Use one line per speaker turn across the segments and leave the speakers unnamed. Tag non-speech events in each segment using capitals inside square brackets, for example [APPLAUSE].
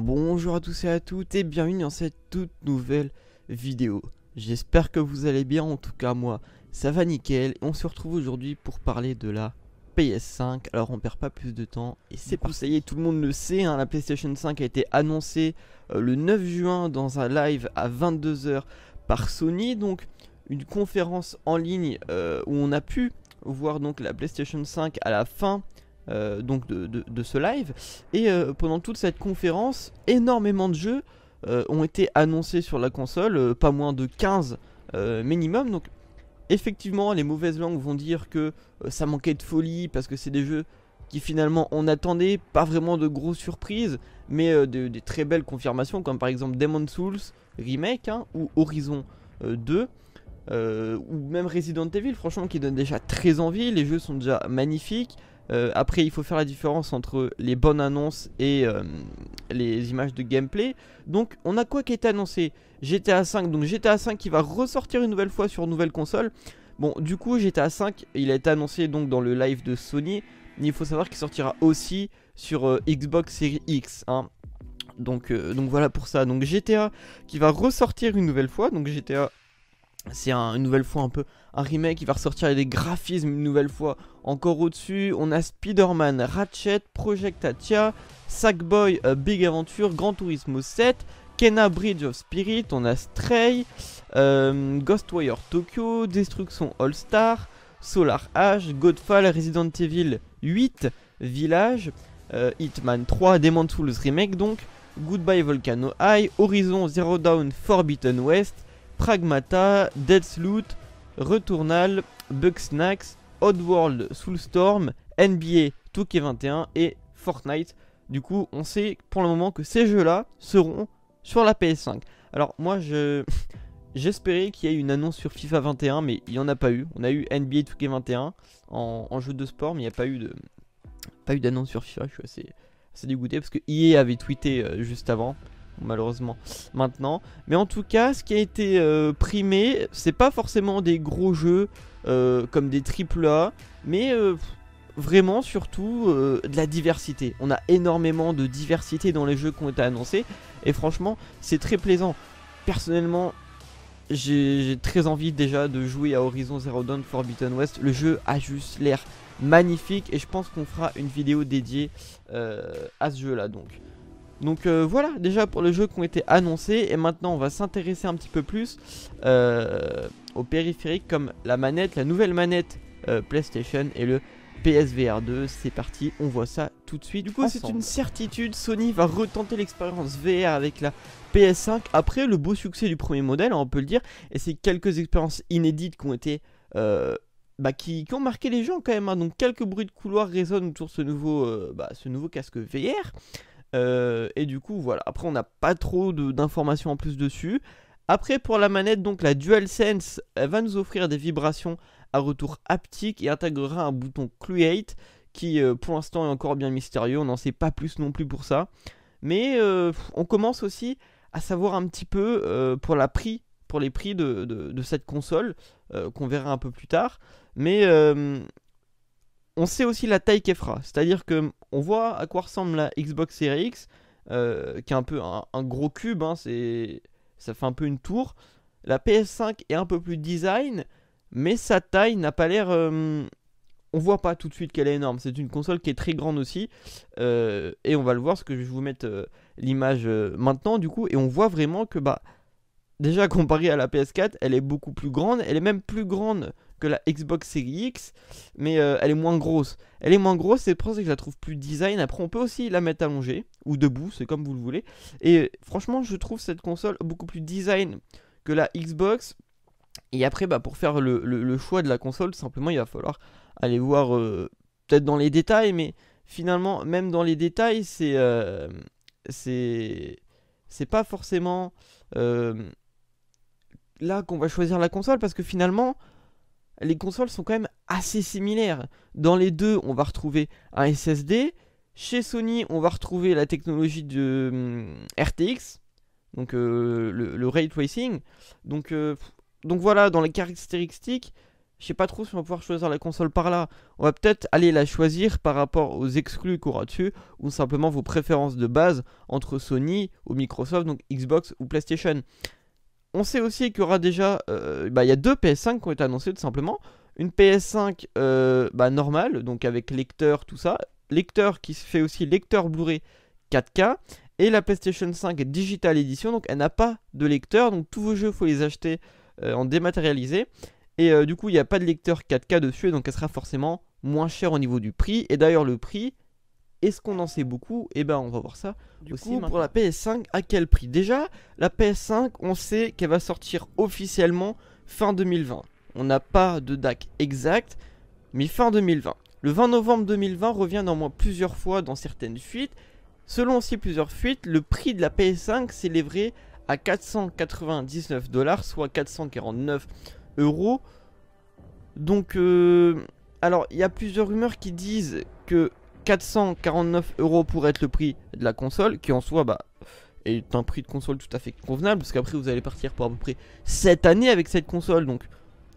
bonjour à tous et à toutes et bienvenue dans cette toute nouvelle vidéo. J'espère que vous allez bien, en tout cas moi ça va nickel. on se retrouve aujourd'hui pour parler de la PS5, alors on perd pas plus de temps et c'est pour Ça y est, tout le monde le sait, hein, la PlayStation 5 a été annoncée euh, le 9 juin dans un live à 22h par Sony, donc une conférence en ligne euh, où on a pu voir donc la PlayStation 5 à la fin euh, donc de, ce live. Et euh, pendant toute cette conférence, énormément de jeux euh, ont été annoncés sur la console, pas moins de 15 minimum. Donc effectivement, les mauvaises langues vont dire que ça manquait de folie parce que c'est des jeux qui finalement on attendait, pas vraiment de grosses surprises, mais des très belles confirmations comme par exemple Demon's Souls Remake hein, ou Horizon 2. ou même Resident Evil, franchement, qui donne déjà très envie. Les jeux sont déjà magnifiques. Euh, après, il faut faire la différence entre les bonnes annonces et euh, les images de gameplay. Donc, on a quoi qui a été annoncé GTA 5, donc GTA 5 qui va ressortir une nouvelle fois sur nouvelle console. Bon, du coup, GTA 5, il a été annoncé donc dans le live de Sony. il faut savoir qu'il sortira aussi sur euh, Xbox Series X. Hein. Donc, donc voilà pour ça. Donc GTA qui va ressortir une nouvelle fois. Donc GTA c'est une nouvelle fois un peu un remake qui va ressortir des graphismes une nouvelle fois encore au-dessus. On a Spider-Man, Ratchet, Project Atia, Sackboy, euh, Big Adventure, Grand Turismo 7, Kenna Bridge of Spirit, on a Stray, euh, Ghostwire Tokyo, Destruction All-Star, Solar Age, Godfall, Resident Evil 8, Village, euh, Hitman 3, Demon's Souls Remake donc, Goodbye Volcano High, Horizon Zero Dawn Forbidden West, Pragmata, Deathloot, Returnal, Bugsnax, Oddworld, Soulstorm, NBA 2K21 et Fortnite. Du coup, on sait pour le moment que ces jeux-là seront sur la PS5. Alors moi, je [LAUGHS] j'espérais qu'il y ait une annonce sur FIFA 21, mais il n'y en a pas eu. On a eu NBA 2K21 en, jeu de sport, mais il n'y a pas eu de pas eu d'annonce sur FIFA. Je suis assez, assez dégoûté parce que EA avait tweeté euh, juste avant malheureusement maintenant. Mais en tout cas, ce qui a été euh, primé, c'est pas forcément des gros jeux euh, comme des triple A mais euh, vraiment surtout de la diversité. On a énormément de diversité dans les jeux qui ont été annoncés, et franchement, c'est très plaisant. Personnellement, j'ai très envie déjà de jouer à Horizon Zero Dawn Forbidden West. Le jeu a juste l'air magnifique et je pense qu'on fera une vidéo dédiée à ce jeu là donc. Donc euh, voilà déjà pour les jeux qui ont été annoncés et maintenant on va s'intéresser un petit peu plus euh, aux périphériques comme la manette, la nouvelle manette euh, PlayStation et le PSVR 2. C'est parti, on voit ça tout de suite. Du coup c'est une certitude, Sony va retenter l'expérience VR avec la PS5 après le beau succès du premier modèle, hein, on peut le dire, et c'est quelques expériences inédites qui ont été... Bah, qui, ont marqué les gens quand même, hein. donc quelques bruits de couloir résonnent autour de ce nouveau, bah, ce nouveau casque VR. Euh, et du coup, voilà. Après, on n'a pas trop d'informations en plus dessus. Après, pour la manette, donc la DualSense elle va nous offrir des vibrations à retour haptique et intégrera un bouton Create qui, euh, pour l'instant, est encore bien mystérieux. On n'en sait pas plus non plus pour ça. Mais euh, on commence aussi à savoir un petit peu pour la prix, pour les prix de, de cette console qu'on verra un peu plus tard. Mais on sait aussi la taille qu'elle fera. C'est-à-dire que on voit à quoi ressemble la Xbox Series X, euh, qui est un peu un, gros cube, hein, c'est, ça fait un peu une tour. La PS5 est un peu plus design, mais sa taille n'a pas l'air. On euh, on voit pas tout de suite qu'elle est énorme. C'est une console qui est très grande aussi, euh, et on va le voir, parce que je vais vous mettre l'image maintenant du coup, et on voit vraiment que bah déjà comparée à la PS4, elle est beaucoup plus grande. Elle est même plus grande la Xbox Series X, mais euh, elle est moins grosse. Elle est moins grosse, c'est pour ça que je la trouve plus design. Après, on peut aussi la mettre allongée ou debout, c'est comme vous le voulez. Et franchement, je trouve cette console beaucoup plus design que la Xbox. Et après, bah, pour faire le, choix de la console, simplement, il va falloir aller voir euh, peut-être dans les détails, mais finalement, même dans les détails, c'est. Euh, c'est. C'est pas forcément là qu'on va choisir la console parce que finalement les consoles sont quand même assez similaires. Dans les deux, on va retrouver un SSD. Chez Sony, on va retrouver la technologie de hum, RTX, donc euh, le, ray tracing. Euh, donc, voilà, dans les caractéristiques, je sais pas trop si on va pouvoir choisir la console par là. On va peut-être aller la choisir par rapport aux exclus qu'on aura dessus, ou simplement vos préférences de base entre Sony ou Microsoft, donc Xbox ou PlayStation on sait aussi qu'il y aura déjà. Euh, bah, il y a deux PS5 qui ont été annoncées tout simplement. Une PS5 euh, bah, normale, donc avec lecteur, tout ça. Lecteur qui se fait aussi lecteur Blu-ray 4K. Et la PlayStation 5 Digital Edition, donc elle n'a pas de lecteur, donc tous vos jeux, il faut les acheter euh, en dématérialisé. Et du coup, il n'y a pas de lecteur 4K dessus, donc elle sera forcément moins chère au niveau du prix. Et d'ailleurs, le prix, est-ce qu'on en sait beaucoup Eh ben, on va voir ça aussi pour la PS5, à quel prix Déjà, la PS5, on sait qu'elle va sortir officiellement fin 2020. On n'a pas de DAC exact, mais fin 2020. Le 20 novembre 2020 revient moi plusieurs fois dans certaines fuites. Selon aussi plusieurs fuites, le prix de la PS5 s'élèverait à 499 dollars, soit 449 euros. Donc, euh, alors, il y a plusieurs rumeurs qui disent que 449 euros pour être le prix de la console, qui en soi bah, est un prix de console tout à fait convenable, parce qu'après vous allez partir pour à peu près 7 années avec cette console, donc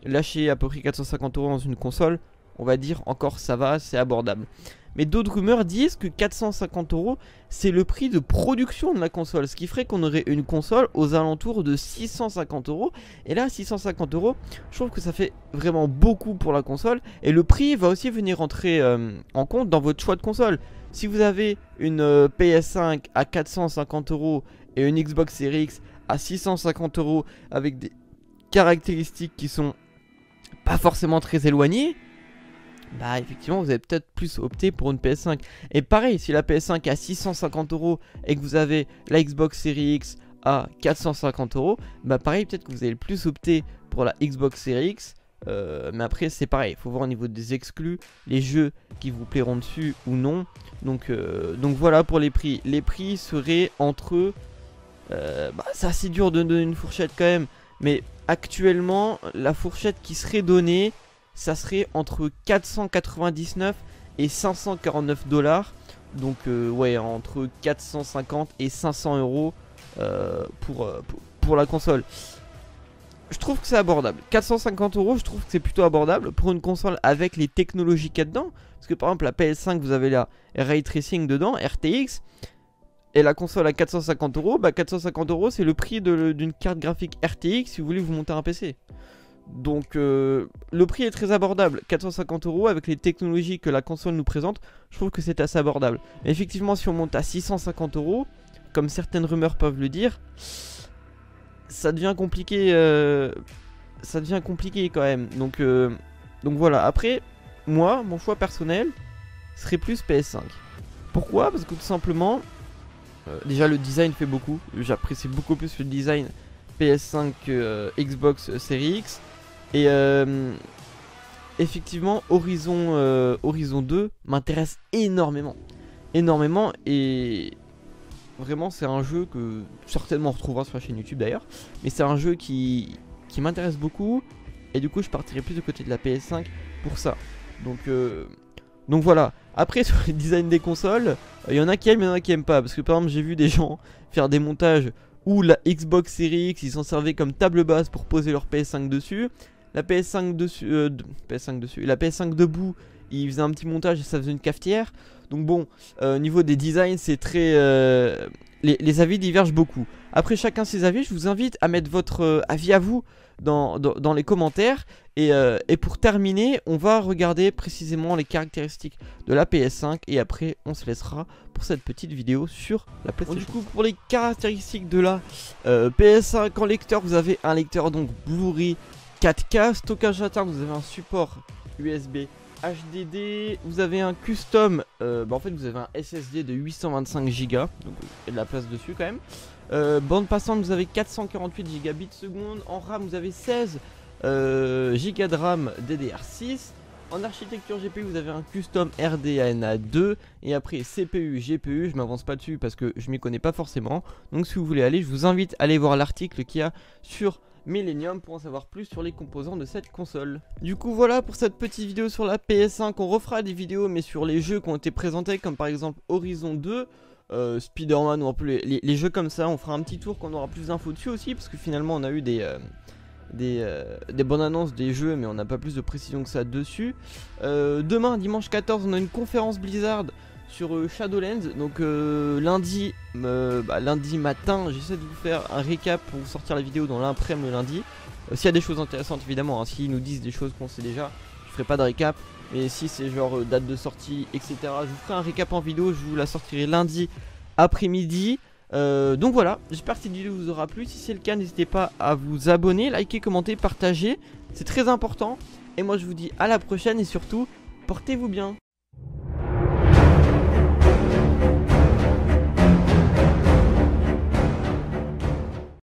lâcher à peu près 450 euros dans une console, on va dire encore ça va, c'est abordable. Mais d'autres rumeurs disent que 450 euros, c'est le prix de production de la console. Ce qui ferait qu'on aurait une console aux alentours de 650 euros. Et là, 650 euros, je trouve que ça fait vraiment beaucoup pour la console. Et le prix va aussi venir entrer euh, en compte dans votre choix de console. Si vous avez une euh, PS5 à 450 euros et une Xbox Series X à 650 euros avec des caractéristiques qui sont pas forcément très éloignées, bah effectivement vous avez peut-être plus opté pour une PS5. Et pareil, si la PS5 à 650 euros et que vous avez la Xbox Series X à 450 euros, bah pareil peut-être que vous allez plus opter pour la Xbox Series X. Euh, mais après c'est pareil, il faut voir au niveau des exclus, les jeux qui vous plairont dessus ou non. Donc, euh, donc voilà pour les prix. Les prix seraient entre... Euh, bah, c'est assez dur de donner une fourchette quand même. Mais actuellement, la fourchette qui serait donnée, ça serait entre 499 et 549 dollars. Donc euh, ouais, entre 450 et 500 euros euh, euh, pour, pour la console. Je trouve que c'est abordable. 450 euros, je trouve que c'est plutôt abordable pour une console avec les technologies qu'il y a dedans. Parce que par exemple, la PS5, vous avez la Ray Tracing dedans, RTX. Et la console à 450 euros, bah 450 euros c'est le prix d'une carte graphique RTX si vous voulez vous monter un PC. Donc euh, le prix est très abordable, 450 euros avec les technologies que la console nous présente, je trouve que c'est assez abordable. effectivement, si on monte à 650 euros, comme certaines rumeurs peuvent le dire, ça devient compliqué, euh, ça devient compliqué quand même. Donc, euh, donc voilà. Après, moi, mon choix personnel serait plus PS5. Pourquoi Parce que tout simplement, déjà le design fait beaucoup. J'apprécie beaucoup plus le design PS5 que Xbox Series X. Et euh, effectivement, Horizon, euh, Horizon 2 m'intéresse énormément. Énormément et vraiment c'est un jeu que certainement on retrouvera sur la chaîne YouTube d'ailleurs. Mais c'est un jeu qui, qui m'intéresse beaucoup et du coup je partirai plus du côté de la PS5 pour ça. Donc, euh, donc voilà. Après [LAUGHS] sur le design des consoles, il y en a qui aiment, il y en a qui aiment pas. Parce que par exemple j'ai vu des gens [LAUGHS] faire des montages où la Xbox Series X ils s'en servaient comme table basse pour poser leur PS5 dessus. La PS5 dessus, 5 euh, dessus, la PS5 debout, il faisait un petit montage et ça faisait une cafetière. Donc bon, euh, au niveau des designs, c'est très... Euh, les, avis divergent beaucoup. Après chacun ses avis, je vous invite à mettre votre avis à vous dans, les commentaires. Et, pour terminer, on va regarder précisément les caractéristiques de la PS5. Et après, on se laissera pour cette petite vidéo sur la PS5. du coup, pour les caractéristiques de la PS5 en lecteur, vous avez un lecteur donc Blu-ray 4K, stockage interne, vous avez un support USB HDD, vous avez un custom, euh, bah en fait vous avez un SSD de 825 Go, donc il y a de la place dessus quand même. Euh, bande passante, vous avez 448 gigabits seconde, en RAM vous avez 16 euh, Go de RAM DDR6. En architecture GPU, vous avez un custom RDNA 2 et après CPU, GPU, je m'avance pas dessus parce que je m'y connais pas forcément. Donc si vous voulez aller, je vous invite à aller voir l'article qu'il y a sur Millennium pour en savoir plus sur les composants de cette console. Du coup voilà pour cette petite vidéo sur la PS5, on refera des vidéos mais sur les jeux qui ont été présentés comme par exemple Horizon 2, euh, Spider-Man ou un peu les, jeux comme ça, on fera un petit tour qu'on aura plus d'infos dessus aussi parce que finalement on a eu des... Euh, euh, des, bonnes annonces des jeux, mais on n'a pas plus de précision que ça dessus. demain, dimanche 14, on a une conférence Blizzard sur euh, Shadowlands. Donc euh, lundi, euh, bah, lundi matin, j'essaie de vous faire un récap pour sortir la vidéo dans laprès le lundi. S'il y a des choses intéressantes évidemment, hein. s'ils nous disent des choses qu'on sait déjà, je ferai pas de récap. Mais si c'est genre date de sortie, etc. Je vous ferai un récap en vidéo, je vous la sortirai lundi après-midi. donc voilà, j'espère que cette vidéo vous aura plu. Si c'est le cas, n'hésitez pas à vous abonner, liker, commenter, partager. C'est très important. Et moi je vous dis à la prochaine et surtout, portez-vous bien.